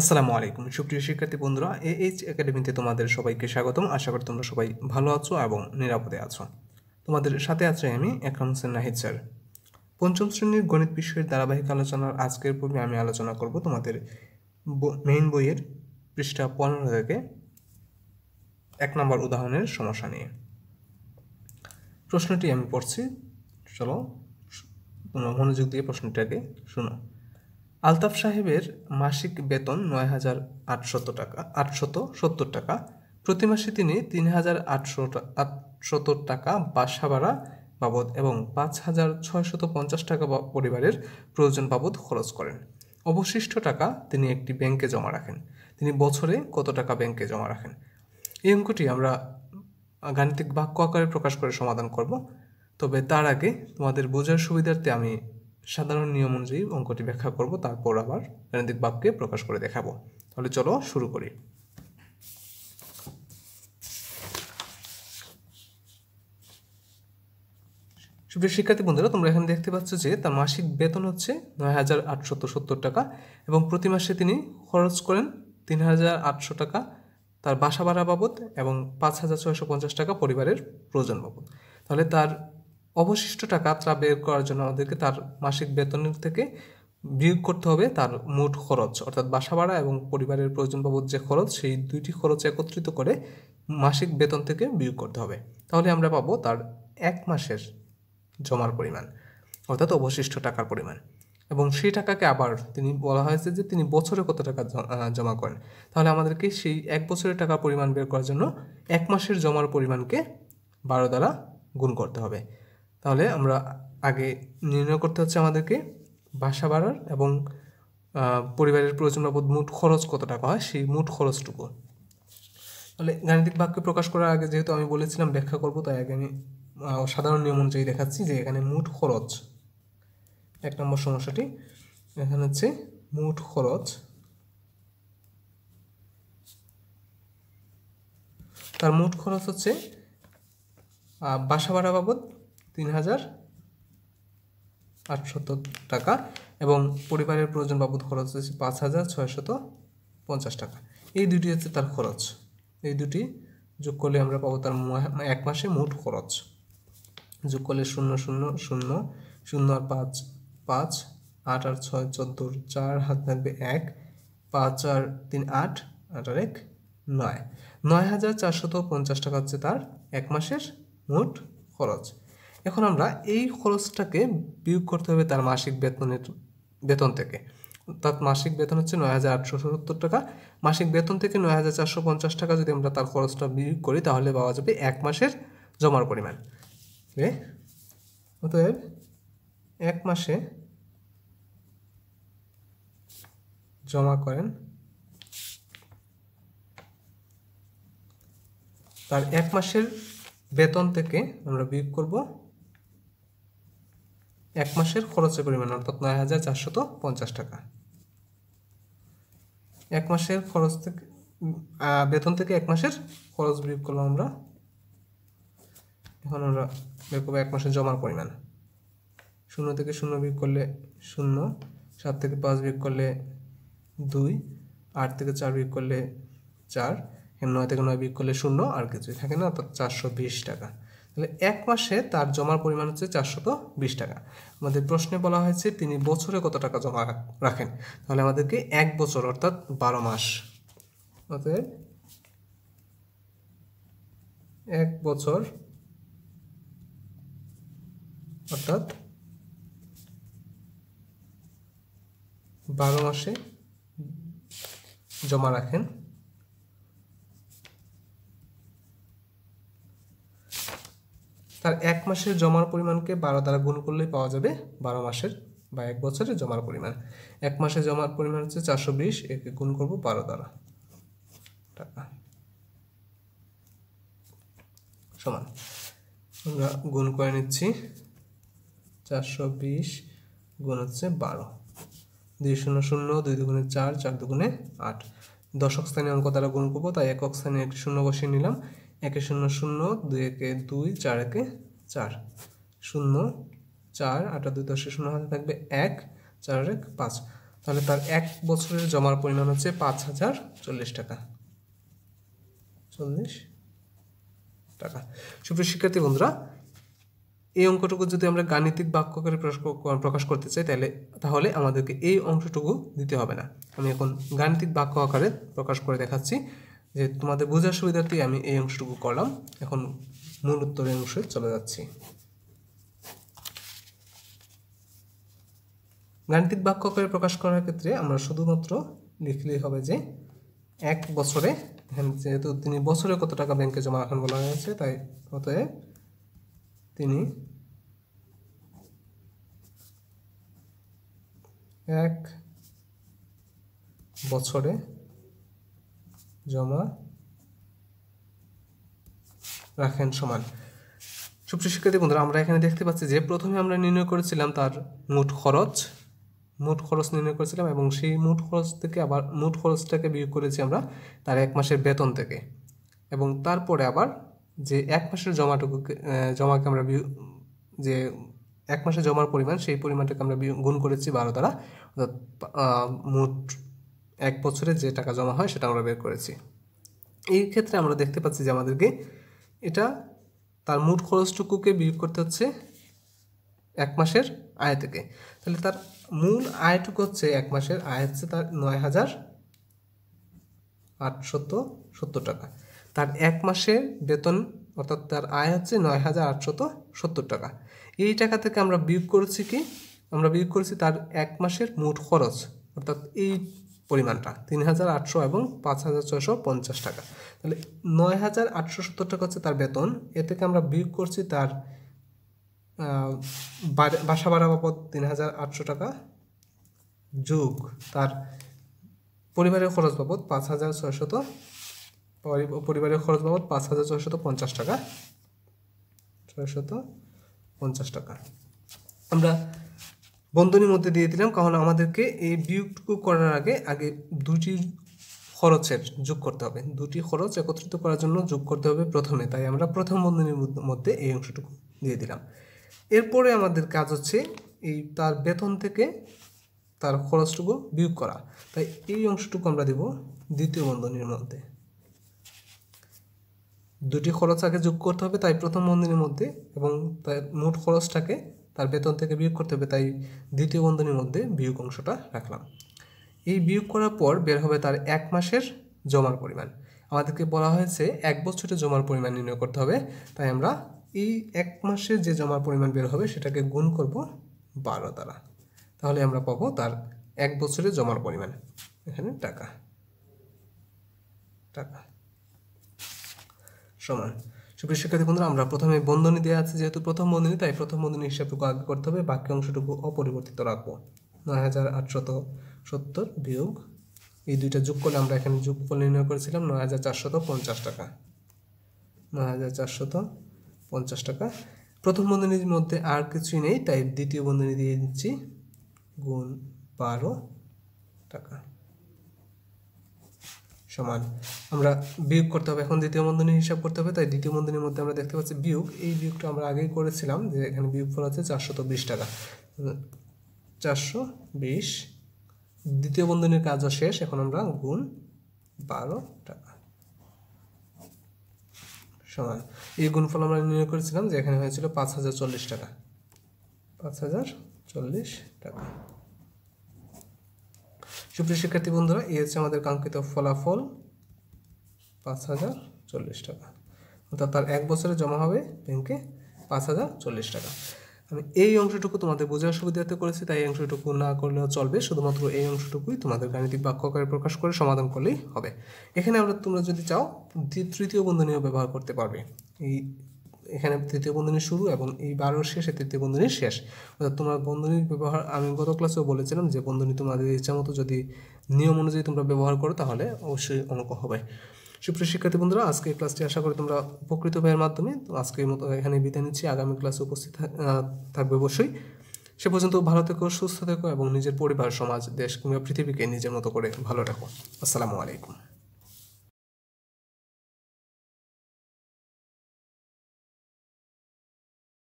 আসসালামু আলাইকুম সুপ্রিয় শিক্ষার্থী বন্ধুরা এ এইচ একাডেমিতে তোমাদের সবাইকে স্বাগতম আশা করি তোমরা সবাই ভালো আছো এবং নিরাপদে আছো তোমাদের সাথে আছে আমি একরাম হোসেন নাহিদ স্যার পঞ্চম শ্রেণীর গণিত বিষয়ের ধারাবাহিক আলোচনার আজকের পূর্বে আমি আলোচনা করব তোমাদের মেইন বইয়ের পৃষ্ঠা পনেরো থেকে এক নম্বর উদাহরণের সমস্যা নিয়ে প্রশ্নটি আমি পড়ছি চলো তোমরা মনোযোগ দিয়ে প্রশ্নটাকে শোনো আলতাফ সাহেবের মাসিক বেতন নয় হাজার আটশত টাকা আটশত সত্তর টাকা প্রতি মাসে তিনি তিন হাজার আটশো আটশত টাকা বাসা ভাড়া বাবদ এবং পাঁচ হাজার ছয়শত পঞ্চাশ টাকা পরিবারের প্রয়োজন বাবদ খরচ করেন অবশিষ্ট টাকা তিনি একটি ব্যাংকে জমা রাখেন তিনি বছরে কত টাকা ব্যাংকে জমা রাখেন এই অঙ্কটি আমরা গাণিতিক বাক্য আকারে প্রকাশ করে সমাধান করব তবে তার আগে তোমাদের বোঝার সুবিধার্থে আমি সাধারণ নিয়ম অনুযায়ী অঙ্কটি ব্যাখ্যা করব তারপর আবার গাণিতিক বাক্যে প্রকাশ করে দেখাবো তাহলে চলো শুরু করি সুপ্রিয় শিক্ষার্থী বন্ধুরা তোমরা এখানে দেখতে পাচ্ছ যে তার মাসিক বেতন হচ্ছে নয় হাজার আটশত সত্তর টাকা এবং প্রতি মাসে তিনি খরচ করেন তিন হাজার আটশো টাকা তার বাসা ভাড়া বাবদ এবং পাঁচ হাজার ছয়শো পঞ্চাশ টাকা পরিবারের প্রয়োজন বাবদ তাহলে তার অবশিষ্ট টাকা তারা বের করার জন্য আমাদেরকে তার মাসিক বেতনের থেকে বিয়োগ করতে হবে তার মোট খরচ অর্থাৎ বাসা ভাড়া এবং পরিবারের প্রয়োজন বাবদ যে খরচ সেই দুইটি খরচ একত্রিত করে মাসিক বেতন থেকে বিয়োগ করতে হবে তাহলে আমরা পাবো তার এক মাসের জমার পরিমাণ অর্থাৎ অবশিষ্ট টাকার পরিমাণ এবং সেই টাকাকে আবার তিনি বলা হয়েছে যে তিনি বছরে কত টাকা জমা করেন তাহলে আমাদেরকে সেই এক বছরের টাকার পরিমাণ বের করার জন্য এক মাসের জমার পরিমাণকে বারো দ্বারা গুণ করতে হবে তাহলে আমরা আগে নির্ণয় করতে হচ্ছে আমাদেরকে বাসা বাড়ার এবং পরিবারের প্রয়োজন বাবদ মোট খরচ কত টাকা হয় সেই মোট খরচটুকু তাহলে গাণিতিক বাক্য প্রকাশ করার আগে যেহেতু আমি বলেছিলাম ব্যাখ্যা করব তাই আগে আমি সাধারণ নিয়ম অনুযায়ী দেখাচ্ছি যে এখানে মোট খরচ এক নম্বর সমস্যাটি এখানে হচ্ছে মোট খরচ তার মোট খরচ হচ্ছে বাসা ভাড়া বাবদ তিন হাজার আটশত টাকা এবং পরিবারের প্রয়োজন বাবদ খরচ হচ্ছে পাঁচ হাজার ছয়শত পঞ্চাশ টাকা এই দুটি হচ্ছে তার খরচ এই দুটি যোগ করলে আমরা পাবো তার এক মাসে মোট খরচ যোগ করলে শূন্য শূন্য শূন্য শূন্য আর পাঁচ পাঁচ আট আর ছয় চোদ্দো চার হাত থাকবে এক পাঁচ আর তিন আট আট আর এক নয় নয় হাজার চারশত পঞ্চাশ টাকা হচ্ছে তার এক মাসের মোট খরচ এখন আমরা এই খরচটাকে বিয়োগ করতে হবে তার মাসিক বেতনের বেতন থেকে অর্থাৎ মাসিক বেতন হচ্ছে নয় হাজার আটশো সত্তর টাকা মাসিক বেতন থেকে নয় হাজার চারশো পঞ্চাশ টাকা যদি আমরা তার খরচটা বিয়োগ করি তাহলে পাওয়া যাবে এক মাসের জমার পরিমাণ অতএব এক মাসে জমা করেন তার এক মাসের বেতন থেকে আমরা বিয়োগ করবো এক মাসের খরচের পরিমাণ অর্থাৎ নয় হাজার চারশত পঞ্চাশ টাকা এক মাসের খরচ থেকে বেতন থেকে এক মাসের খরচ বিয়োগ করলাম আমরা এখন আমরা বের করবো এক মাসের জমার পরিমাণ শূন্য থেকে শূন্য বিয়োগ করলে শূন্য সাত থেকে পাঁচ বিয়োগ করলে দুই আট থেকে চার বিয়োগ করলে চার নয় থেকে নয় বিয়োগ করলে শূন্য আর কিছুই থাকে না অর্থাৎ চারশো বিশ টাকা তাহলে এক মাসে তার জমার পরিমাণ হচ্ছে চারশত বিশ টাকা আমাদের প্রশ্নে বলা হয়েছে তিনি বছরে কত টাকা জমা রাখেন তাহলে আমাদেরকে এক বছর অর্থাৎ বারো মাস অতএব এক বছর অর্থাৎ বারো মাসে জমা রাখেন তার এক মাসের জমার পরিমাণকে বারো দ্বারা গুণ করলেই পাওয়া যাবে বারো মাসের বা এক বছরের জমার পরিমাণ এক মাসে জমার পরিমাণ হচ্ছে চারশো বিশ একে গুণ করবো বারো দ্বারা টাকা সমান আমরা গুণ করে নিচ্ছি চারশো বিশ গুণ হচ্ছে বারো দুই শূন্য শূন্য দুই দুগুণে চার চার দুগুণে আট দশক স্থানীয় অঙ্ক দ্বারা গুণ করবো তাই একক স্থানে একটি শূন্য বসিয়ে নিলাম একে শূন্য শূন্য দুই একে দুই চার একে চার শূন্য চার আটা দুই দশে শূন্য হাতে থাকবে এক চার এক পাঁচ তাহলে তার এক বছরের জমার পরিমাণ হচ্ছে পাঁচ হাজার চল্লিশ টাকা চল্লিশ টাকা সুপ্রিয় শিক্ষার্থী বন্ধুরা এই অঙ্কটুকু যদি আমরা গাণিতিক বাক্যকারে করে প্রকাশ করতে চাই তাহলে তাহলে আমাদেরকে এই অংশটুকু দিতে হবে না আমি এখন গাণিতিক বাক্য আকারে প্রকাশ করে দেখাচ্ছি যে তোমাদের বোঝার সুবিধার্থে আমি এই অংশটুকু করলাম এখন মূল উত্তরের অংশে চলে যাচ্ছি গাণিতিক বাক্য করে প্রকাশ করার ক্ষেত্রে আমরা শুধুমাত্র লিখলেই হবে যে এক বছরে এখানে যেহেতু তিনি বছরে কত টাকা ব্যাংকে জমা রাখেন বলা হয়েছে তাই অতএব তিনি এক বছরে জমা রাখেন সমান সুপ্রিয় শিক্ষার্থী বন্ধুরা আমরা এখানে দেখতে পাচ্ছি যে প্রথমে আমরা নির্ণয় করেছিলাম তার মোট খরচ মোট খরচ নির্ণয় করেছিলাম এবং সেই মোট খরচ থেকে আবার মোট খরচটাকে বিয়োগ করেছি আমরা তার এক মাসের বেতন থেকে এবং তারপরে আবার যে এক মাসের জমাটুকুকে জমাকে আমরা যে এক মাসে জমার পরিমাণ সেই পরিমাণটাকে আমরা গুণ করেছি বারো দ্বারা অর্থাৎ মোট এক বছরে যে টাকা জমা হয় সেটা আমরা বের করেছি এই ক্ষেত্রে আমরা দেখতে পাচ্ছি যে আমাদেরকে এটা তার মোট খরচটুকুকে বিয়োগ করতে হচ্ছে এক মাসের আয় থেকে তাহলে তার মূল আয়টুকু হচ্ছে এক মাসের আয় হচ্ছে তার নয় হাজার আটশত সত্তর টাকা তার এক মাসের বেতন অর্থাৎ তার আয় হচ্ছে নয় হাজার আটশত সত্তর টাকা এই টাকা থেকে আমরা বিয়োগ করেছি কি আমরা বিয়োগ করেছি তার এক মাসের মোট খরচ অর্থাৎ এই পরিমাণটা তিন হাজার আটশো এবং পাঁচ হাজার ছয়শো পঞ্চাশ টাকা তাহলে নয় হাজার আটশো সত্তর টাকা হচ্ছে তার বেতন এ থেকে আমরা বিয়োগ করছি তার বাসা ভাড়া বাবদ তিন হাজার আটশো টাকা যোগ তার পরিবারের খরচ বাবদ পাঁচ হাজার ছয়শত পরিবারের খরচ বাবদ পাঁচ হাজার ছয়শত পঞ্চাশ টাকা ছয়শত পঞ্চাশ টাকা আমরা বন্ধনীর মধ্যে দিয়ে দিলাম কারণ আমাদেরকে এই বিয়োগটুকু করার আগে আগে দুটি খরচের যোগ করতে হবে দুটি খরচ একত্রিত করার জন্য যোগ করতে হবে প্রথমে তাই আমরা প্রথম বন্ধনীর মধ্যে এই অংশটুকু দিয়ে দিলাম এরপরে আমাদের কাজ হচ্ছে এই তার বেতন থেকে তার খরচটুকু বিয়োগ করা তাই এই অংশটুকু আমরা দেব দ্বিতীয় বন্ধনীর মধ্যে দুটি খরচ আগে যোগ করতে হবে তাই প্রথম বন্ধনীর মধ্যে এবং তার মোট খরচটাকে তার বেতন থেকে বিয়োগ করতে হবে তাই দ্বিতীয় বন্ধনীর মধ্যে বিয়োগ অংশটা রাখলাম এই বিয়োগ করার পর বের হবে তার এক মাসের জমার পরিমাণ আমাদেরকে বলা হয়েছে এক বছরে জমার পরিমাণ নির্ণয় করতে হবে তাই আমরা এই এক মাসের যে জমার পরিমাণ বের হবে সেটাকে গুণ করব বারো দ্বারা তাহলে আমরা পাবো তার এক বছরে জমার পরিমাণ এখানে টাকা টাকা সমান সুপ্রিয় শিক্ষার্থী বন্ধুরা আমরা প্রথমে বন্ধনী দেওয়া আছে যেহেতু প্রথম বন্ধনী তাই প্রথম বন্ধনী হিসাবটুকু আগে করতে হবে বাকি অংশটুকু অপরিবর্তিত রাখবো নয় হাজার সত্তর বিয়োগ এই দুইটা যোগ করলে আমরা এখানে যোগফল নির্ণয় করেছিলাম নয় হাজার চারশত পঞ্চাশ টাকা নয় হাজার চারশত পঞ্চাশ টাকা প্রথম বন্ধনীর মধ্যে আর কিছুই নেই তাই দ্বিতীয় বন্ধনী দিয়ে দিচ্ছি গুণ বারো টাকা সমান আমরা বিয়োগ করতে হবে এখন দ্বিতীয় বন্ধনী হিসাব করতে হবে তাই দ্বিতীয় বন্ধনীর মধ্যে আমরা দেখতে পাচ্ছি বিয়োগ এই বিয়োগটা আমরা আগেই করেছিলাম যে এখানে বিয়োগ ফল চারশো তো বিশ টাকা চারশো বিশ দ্বিতীয় বন্ধনীর কাজও শেষ এখন আমরা গুণ বারো টাকা সমান এই গুণফল আমরা নির্ণয় করেছিলাম যে এখানে হয়েছিল পাঁচ হাজার চল্লিশ টাকা পাঁচ হাজার চল্লিশ টাকা সুপ্রিয় শিক্ষার্থী বন্ধুরা এই হচ্ছে আমাদের কাঙ্ক্ষিত ফলাফল পাঁচ হাজার চল্লিশ টাকা অর্থাৎ তার এক বছরে জমা হবে ব্যাংকে পাঁচ হাজার চল্লিশ টাকা আমি এই অংশটুকু তোমাদের বোঝার সুবিধার্থে করেছি তাই অংশটুকু না করলেও চলবে শুধুমাত্র এই অংশটুকুই তোমাদের গাণিতিক বাক্য প্রকাশ করে সমাধান করলেই হবে এখানে আমরা তোমরা যদি চাও তৃতীয় বন্ধনীয় ব্যবহার করতে পারবে এই এখানে তৃতীয় বন্ধনী শুরু এবং এই বারোর শেষে তৃতীয় বন্ধনীর শেষ অর্থাৎ তোমার বন্ধনীর ব্যবহার আমি গত ক্লাসেও বলেছিলাম যে বন্ধনী তোমাদের ইচ্ছা মতো যদি নিয়ম অনুযায়ী তোমরা ব্যবহার করো তাহলে অবশ্যই অঙ্ক হবে সুপ্রিয় শিক্ষার্থী বন্ধুরা আজকে ক্লাসটি আশা করি তোমরা উপকৃত হওয়ার মাধ্যমে তো আজকের মতো এখানে বিদায় নিচ্ছি আগামী ক্লাসে উপস্থিত থাকবে অবশ্যই সে পর্যন্ত ভালো থেকো সুস্থ থেকো এবং নিজের পরিবার সমাজ দেশ কিংবা পৃথিবীকে নিজের মতো করে ভালো রাখো আসসালামু আলাইকুম